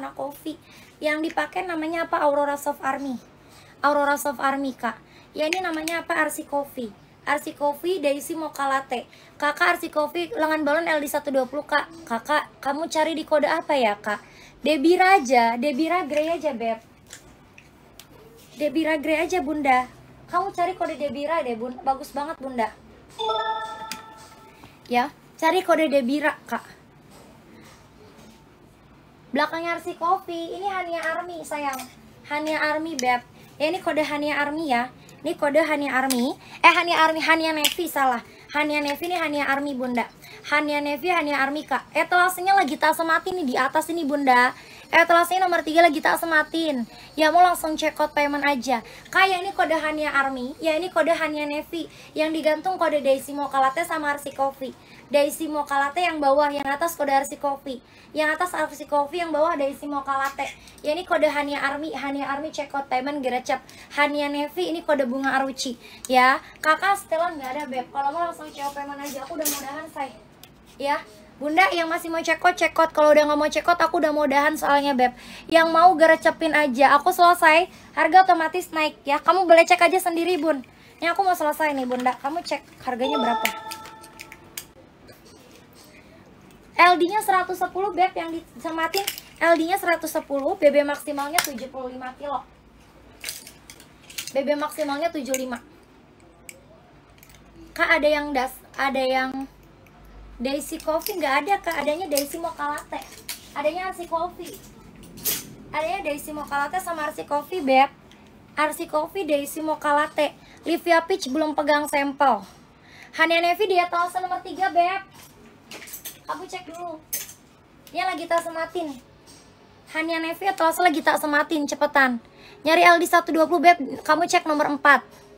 warna coffee yang dipakai namanya apa Aurora Soft Army Aurora Soft Army kak ya ini namanya apa RC Coffee RC Coffee Daisy Mocha Latte kakak RC Coffee lengan balon LD120 kak kakak kamu cari di kode apa ya kak Debi Raja, Debi Grey aja Beb Debira Grey aja bunda kamu cari kode Debira deh bun bagus banget bunda ya cari kode Debira kak belakangnya si Coffee ini Hania Army sayang Hania Army beb ya ini kode Hania Army ya ini kode Hania Army eh Hania Army Hania Navy salah Hania Navy ini Hania Army bunda Hania Navy Hania Army kak eh etalasenya lagi tak semati nih di atas ini bunda eh Etalase nomor 3 lagi tak sematin. Ya mau langsung check out payment aja. Kayak ini kode Hania Army, ya ini kode Hania Navy yang digantung kode Daisy Mocha sama Arsi Coffee. Daisy Mocha yang bawah, yang atas kode Arsi Coffee. Yang atas Arsi Coffee, yang bawah Daisy Mocha Ya ini kode Hania Army, Hania Army check out payment gerecep Hania Navy ini kode bunga Aruci. Ya, kakak setelan gak ada beb. Kalau mau langsung check out payment aja, aku udah mudahan saya. Ya, Bunda yang masih mau cekot cekot kalau udah nggak mau cekot aku udah mau dahan soalnya beb yang mau gerecepin aja aku selesai harga otomatis naik ya kamu boleh cek aja sendiri bun ini aku mau selesai nih bunda kamu cek harganya berapa LD nya 110 beb yang disematin LD nya 110 BB maksimalnya 75 kilo BB maksimalnya 75 Kak ada yang das ada yang Daisy Coffee nggak ada kak, adanya Daisy Mocha Latte. Adanya Arsi Coffee. Adanya Daisy Mocha Latte sama Arsi Coffee, Beb. Arsi Coffee, Daisy Mocha Latte. Livia Peach belum pegang sampel. Hania Nevi dia tahu nomor 3, Beb. Aku cek dulu. Dia lagi tak sematin. Hania Nevi atau lagi tak sematin, cepetan. Nyari LD 120, Beb. Kamu cek nomor 4.